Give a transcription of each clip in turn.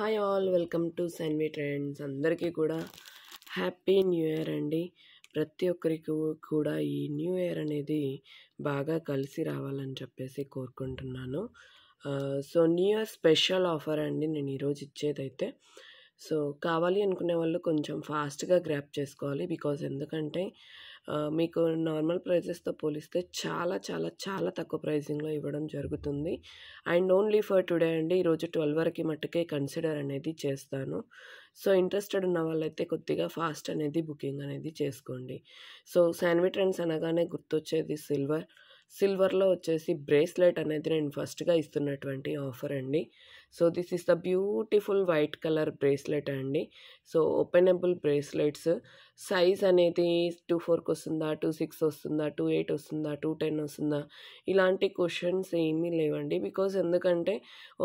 hi all welcome to Sanvi trends అందరికీ కూడా happy new year అండి ప్రతి ఒక్కరికి కూడా ఈ న్యూ ఇయర్ అనేది బాగా కలిసి రావాలని చెప్పేసి కోరుకుంటున్నాను so new year special offer అండి నేను ఈరోజు ఇచ్చేదైతే సో కావాలి అనుకునే వాళ్ళు కొంచెం ఫాస్ట్గా గ్రాప్ చేసుకోవాలి బికాజ్ ఎందుకంటే మీకు నార్మల్ ప్రైజెస్తో పోలిస్తే చాలా చాలా చాలా తక్కువ ప్రైజింగ్లో ఇవ్వడం జరుగుతుంది అండ్ ఓన్లీ ఫర్ టుడే అండి ఈరోజు ట్వెల్వ్ వరకు మట్టుకే కన్సిడర్ అనేది చేస్తాను సో ఇంట్రెస్టెడ్ ఉన్న వాళ్ళైతే కొద్దిగా ఫాస్ట్ అనేది బుకింగ్ అనేది చేసుకోండి సో శాన్విట్ అనగానే గుర్తొచ్చేది సిల్వర్ సిల్వర్లో వచ్చేసి బ్రేస్లెట్ అనేది నేను ఫస్ట్గా ఇస్తున్నటువంటి ఆఫర్ అండి so this is the beautiful white colour bracelet అండి సో ఓపెనబుల్ బ్రేస్లెట్స్ సైజ్ అనేది టూ ఫోర్కి వస్తుందా టూ సిక్స్ వస్తుందా టూ ఎయిట్ వస్తుందా టూ టెన్ వస్తుందా ఇలాంటి క్వశ్చన్స్ ఏమీ లేవండి బికాజ్ ఎందుకంటే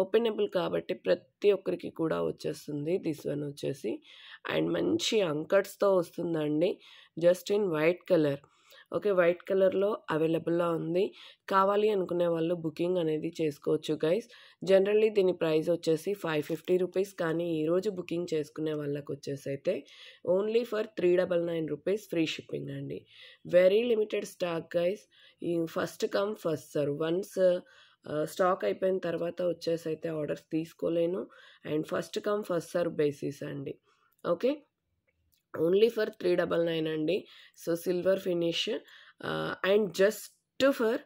ఓపెనబుల్ కాబట్టి ప్రతి ఒక్కరికి కూడా వచ్చేస్తుంది దిస్ వన్ వచ్చేసి అండ్ మంచి అంకట్స్తో వస్తుందండి just in white colour okay white కలర్లో అవైలబుల్లో ఉంది కావాలి అనుకునే వాళ్ళు బుకింగ్ అనేది చేసుకోవచ్చు గైస్ జనరల్లీ దీని ప్రైస్ వచ్చేసి ఫైవ్ ఫిఫ్టీ రూపీస్ కానీ ఈరోజు బుకింగ్ చేసుకునే వాళ్ళకు వచ్చేసి అయితే only for three double nine rupees free shipping అండి వెరీ లిమిటెడ్ స్టాక్ గైస్ ఈ first come first serve once stock అయిపోయిన తర్వాత వచ్చేసి అయితే ఆర్డర్స్ తీసుకోలేను and first come first serve basis అండి okay only for three double nine అండి so silver finish and just for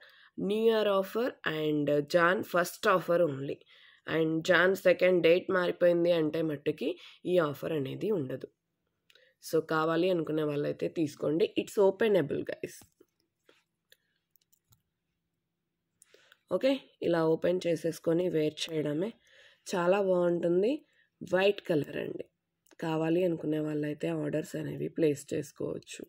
new year offer and Jan first offer only and Jan second date మారిపోయింది అంటే మట్టుకి ఈ offer అనేది ఉండదు so కావాలి అనుకునే వాళ్ళైతే తీసుకోండి ఇట్స్ ఓపెనబుల్ గైస్ ఓకే ఇలా ఓపెన్ చేసేసుకొని వేర్ చేయడమే చాలా బాగుంటుంది వైట్ కలర్ అండి కావాలి అనుకునే వాళ్ళైతే ఆర్డర్స్ అనేవి ప్లేస్ చేసుకోవచ్చు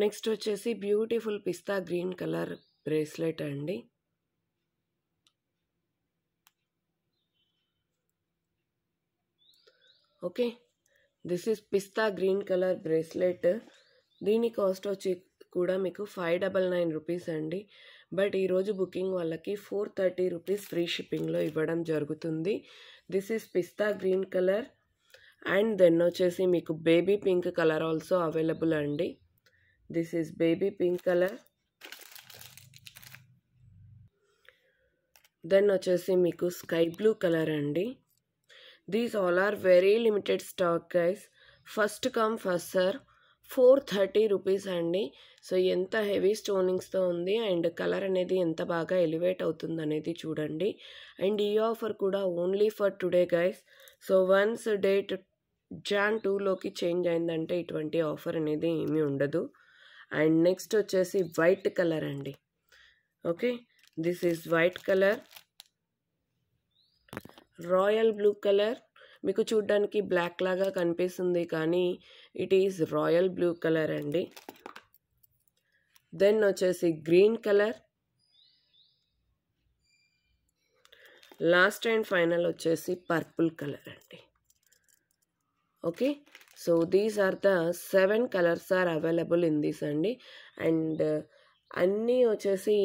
నెక్స్ట్ వచ్చేసి beautiful pista green colour bracelet అండి okay this is pista green colour bracelet దీని కాస్ట్ వచ్చి కూడా మీకు ఫైవ్ డబల్ నైన్ రూపీస్ అండి బట్ ఈరోజు బుకింగ్ వాళ్ళకి ఫోర్ థర్టీ రూపీస్ ఫ్రీ షిప్పింగ్లో ఇవ్వడం జరుగుతుంది this is pista green colour and then వచ్చేసి మీకు baby pink colour also available అండి this is baby pink colour then వచ్చేసి మీకు స్కై బ్లూ కలర్ అండి these all are very limited stock guys first come first serve four thirty rupees అండి so ఎంత heavy స్టోనింగ్స్తో ఉంది అండ్ కలర్ అనేది ఎంత బాగా ఎలివేట్ అవుతుంది అనేది చూడండి అండ్ ఈ ఆఫర్ కూడా only for today guys so once date Jan టూలోకి చేంజ్ అయిందంటే ఇటువంటి ఆఫర్ అనేది ఏమీ ఉండదు అండ్ నెక్స్ట్ వచ్చేసి వైట్ కలర్ అండి okay this is white colour royal blue colour మీకు చూడ్డానికి బ్లాక్ లాగా కనిపిస్తుంది కానీ it is royal blue colour అండి దెన్ వచ్చేసి green colour last and final వచ్చేసి పర్పుల్ కలర్ అండి okay so these are the seven colours are available in these అండి అండ్ అన్నీ వచ్చేసి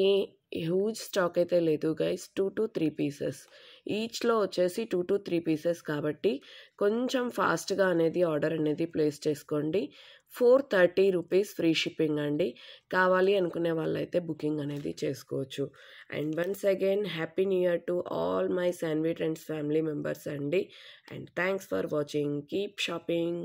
హ్యూజ్ స్టాక్ అయితే లేదు guys two to three pieces ఈచ్లో వచ్చేసి టూ టు త్రీ పీసెస్ కాబట్టి కొంచెం ఫాస్ట్గా అనేది ఆర్డర్ అనేది ప్లేస్ చేసుకోండి four thirty rupees free shipping అండి కావాలి అనుకునే వాళ్ళైతే బుకింగ్ అనేది చేసుకోవచ్చు and once again happy new year to all my Sanvi friends family members అండి and thanks for watching keep shopping